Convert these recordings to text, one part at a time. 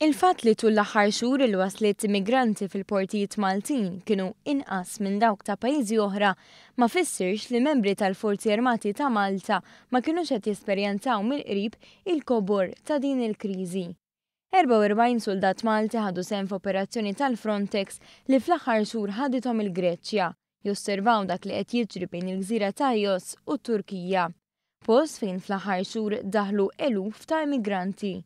Il-fat li tul l-aħħar xhur il waslet immigranti fil-portijiet Maltin kienu inqas minn dawk ta' pajjiżi oħra ma fissirx li membri tal-Forzi Armati ta' Malta ma kienux qed jesperjenzaw mill-qrib il-kobor ta' din il-kriżi. 44 soldat Malti ħadu sehem f'operazzjoni tal-Frontex li fl-aħħar xhur ħadithom il-Greċja, josservaw dak li qed jiġri bejn il-Gżira Tajos u Turkija. Post fejn fl-aħħar xhur daħlu eluf ta' immigranti.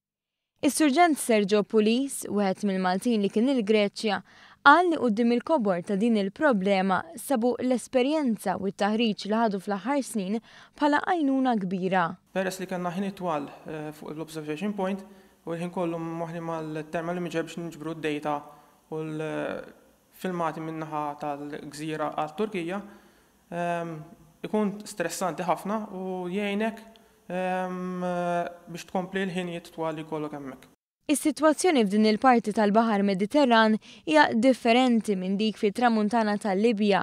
Is-Surġent Sergio Pulis, wieħed mill-Maltin li kien il-Greċja, għal li qoddim il-kobor ta' din il-problema sabu l-esperjenza u t-taħriġ li ħadu fl-aħħar snin bħala għajnuna kbira. Peress li kanna ħin twal eh, fuq l-observation point u l-ħin kollu moħli mal-terma li miġeb biex nġbru d-data u l-filmati minnaħa tal-gżira għal-Turkija ehm, ikun stressanti ħafna u jgħinek biex tkompli l-ħinijiet twali kollok hemmhekk. Is-sitwazzjoni f'din il-parti tal-Baħar Mediterran hija differenti minn dik fi tramuntana tal-Libja.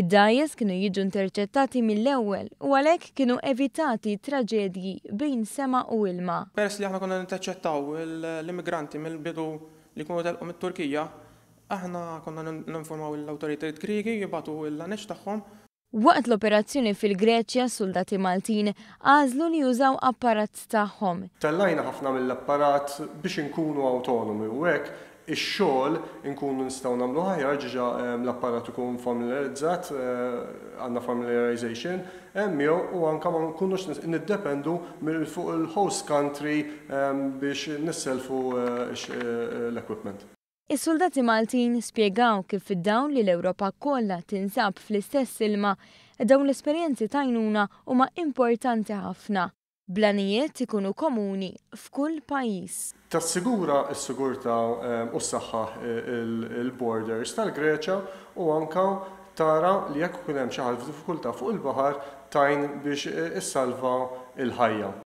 Id-dajes kienu jiġu interċettati mill-ewwel u għalhekk kienu evitati traġedji bejn sema u ilma. Peress li aħna konna interċettaw l-immigranti mill-bidu li kienu telqu mit-Turkija, aħna konna ninformaw l-awtoritajiet Griegi jibatu l-għanex tagħhom Waqt l-operazzjoni fil-Greċja, soldati Maltin għażlu li jużaw apparat tagħhom. Tellajna ħafna mill-apparat biex inkunu autonomi u hekk ix-xogħol inkunu nistgħu nagħmlu ħajar ġiġa ehm, l-apparat ikun familiarizzat eh, għandna familiarization emmiju u anke ma nkunux niddependu mill fuq il-host country ehm, biex nisselfu eh, eh, l-equipment. Is-soldati Maltin spiegaw kif id-dawn li l-Ewropa kollha tinsab fl-istess ilma dawn l-esperjenzi tajnuna huma importanti ħafna. Blanijiet ikunu komuni f'kull pajjiż. Tassigura s-sigurta ehm, u s-saħħa e, il-borders tal-Greċa u anka tara li jekk kun hemm xi ħadd fuq il-baħar tajn biex e, issalva il-ħajja.